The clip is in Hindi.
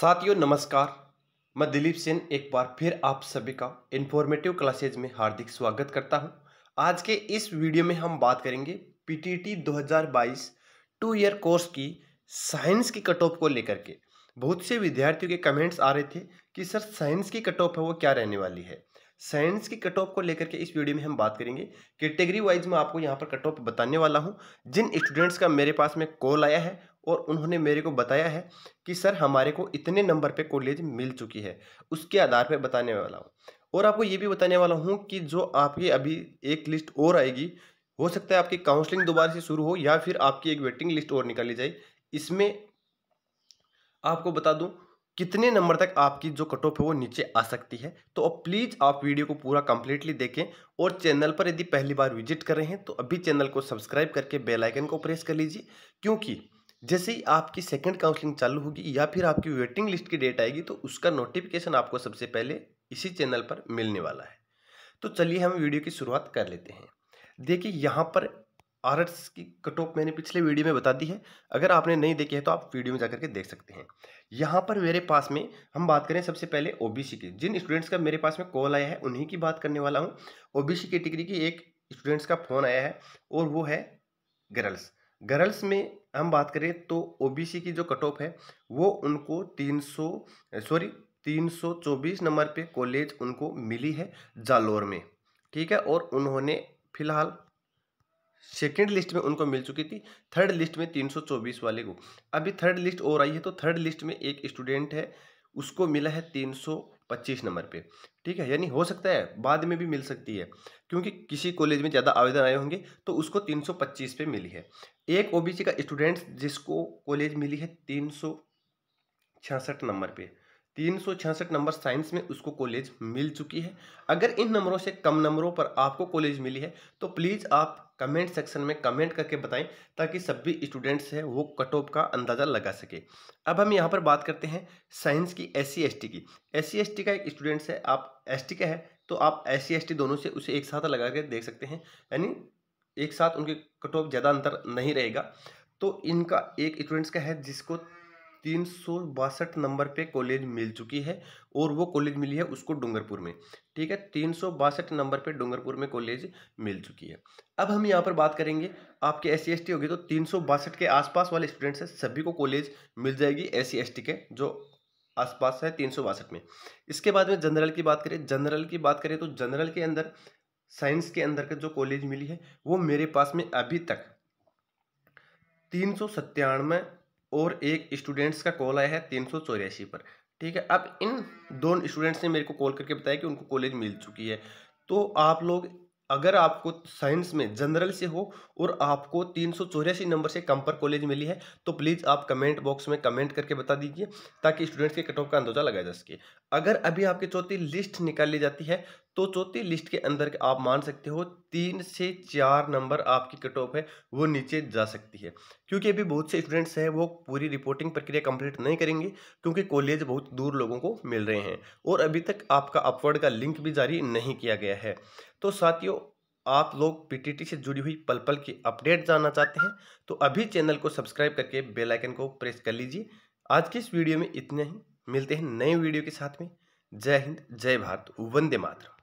साथियों नमस्कार मैं दिलीप सेन एक बार फिर आप सभी का इन्फॉर्मेटिव क्लासेज में हार्दिक स्वागत करता हूं आज के इस वीडियो में हम बात करेंगे पीटीटी 2022 टू ईयर कोर्स की साइंस की कट ऑफ को लेकर के बहुत से विद्यार्थियों के कमेंट्स आ रहे थे कि सर साइंस की कट ऑफ है वो क्या रहने वाली है साइंस की कट ऑफ को लेकर के इस वीडियो में हम बात करेंगे कैटेगरी वाइज मैं आपको यहाँ पर कट ऑफ बताने वाला हूँ जिन स्टूडेंट्स का मेरे पास में कॉल आया है और उन्होंने मेरे को बताया है कि सर हमारे को इतने नंबर पे कॉलेज मिल चुकी है उसके आधार पे बताने वाला हूँ और आपको ये भी बताने वाला हूँ कि जो आपकी अभी एक लिस्ट और आएगी हो सकता है आपकी काउंसलिंग दोबारा से शुरू हो या फिर आपकी एक वेटिंग लिस्ट और निकाली जाए इसमें आपको बता दूँ कितने नंबर तक आपकी जो कट ऑफ है वो नीचे आ सकती है तो अब प्लीज़ आप वीडियो को पूरा कंप्लीटली देखें और चैनल पर यदि पहली बार विजिट कर रहे हैं तो अभी चैनल को सब्सक्राइब करके बेल आइकन को प्रेस कर लीजिए क्योंकि जैसे ही आपकी सेकंड काउंसलिंग चालू होगी या फिर आपकी वेटिंग लिस्ट की डेट आएगी तो उसका नोटिफिकेशन आपको सबसे पहले इसी चैनल पर मिलने वाला है तो चलिए हम वीडियो की शुरुआत कर लेते हैं देखिए यहाँ पर आर की कट ऑफ मैंने पिछले वीडियो में बता दी है अगर आपने नहीं देखी है तो आप वीडियो में जाकर के देख सकते हैं यहाँ पर मेरे पास में हम बात करें सबसे पहले ओबीसी की जिन स्टूडेंट्स का मेरे पास में कॉल आया है उन्हीं की बात करने वाला हूँ ओबीसी कैटेगरी की एक स्टूडेंट्स का फ़ोन आया है और वो है गर्ल्स गर्ल्स में हम बात करें तो ओबीसी की जो कट ऑफ है वो उनको तीन सौ सॉरी तीन सौ चौबीस नंबर पे कॉलेज उनको मिली है जालोर में ठीक है और उन्होंने फिलहाल सेकेंड लिस्ट में उनको मिल चुकी थी थर्ड लिस्ट में तीन सौ चौबीस वाले को अभी थर्ड लिस्ट और आई है तो थर्ड लिस्ट में एक स्टूडेंट है उसको मिला है तीन सौ पच्चीस नंबर पे ठीक है यानी हो सकता है बाद में भी मिल सकती है क्योंकि किसी कॉलेज में ज़्यादा आवेदन आए होंगे तो उसको तीन सौ पच्चीस पे मिली है एक ओबीसी का स्टूडेंट जिसको कॉलेज मिली है तीन सौ छियासठ नंबर पे तीन नंबर साइंस में उसको कॉलेज मिल चुकी है अगर इन नंबरों से कम नंबरों पर आपको कॉलेज मिली है तो प्लीज़ आप कमेंट सेक्शन में कमेंट करके बताएं ताकि सभी स्टूडेंट्स हैं वो कट ऑफ का अंदाज़ा लगा सके अब हम यहाँ पर बात करते हैं साइंस की एस सी की एस सी का एक स्टूडेंट्स है आप एस का है तो आप एस सी दोनों से उसे एक साथ लगा के देख सकते हैं यानी एक साथ उनके कट ऑफ ज़्यादा अंतर नहीं रहेगा तो इनका एक स्टूडेंट्स का है जिसको तीन सौ बासठ नंबर पे कॉलेज मिल चुकी है और वो कॉलेज मिली है उसको डूंगरपुर में ठीक है तीन सौ बासठ नंबर पे डूंगरपुर में कॉलेज मिल चुकी है अब हम यहाँ पर बात करेंगे आपके एस सी होगी तो तीन सौ बासठ के आसपास वाले स्टूडेंट्स हैं सभी को कॉलेज मिल जाएगी एस सी के जो आसपास है तीन सौ बासठ में इसके बाद में जनरल की बात करें जनरल की बात करें तो जनरल के अंदर साइंस के अंदर का जो कॉलेज मिली है वो मेरे पास में अभी तक तीन सौ सत्तानवे और एक स्टूडेंट्स का कॉल आया है तीन सौ चौरासी पर ठीक है अब इन दोनों स्टूडेंट्स ने मेरे को कॉल करके बताया कि उनको कॉलेज मिल चुकी है तो आप लोग अगर आपको साइंस में जनरल से हो और आपको तीन नंबर से कम पर कॉलेज मिली है तो प्लीज़ आप कमेंट बॉक्स में कमेंट करके बता दीजिए ताकि स्टूडेंट्स के कट ऑफ का अंदाज़ा लगाया जा सके अगर अभी आपकी चौथी लिस्ट निकाल ली जाती है तो चौथी लिस्ट के अंदर आप मान सकते हो तीन से चार नंबर आपकी कट ऑफ है वो नीचे जा सकती है क्योंकि अभी बहुत से स्टूडेंट्स हैं वो पूरी रिपोर्टिंग प्रक्रिया कंप्लीट नहीं करेंगे क्योंकि कॉलेज बहुत दूर लोगों को मिल रहे हैं और अभी तक आपका अपवर्ड का लिंक भी जारी नहीं किया गया है तो साथियों आप लोग पीटीटी से जुड़ी हुई पल पल की अपडेट जानना चाहते हैं तो अभी चैनल को सब्सक्राइब करके बेल आइकन को प्रेस कर लीजिए आज की इस वीडियो में इतने ही मिलते हैं नए वीडियो के साथ में जय हिंद जय भारत वंदे मातरम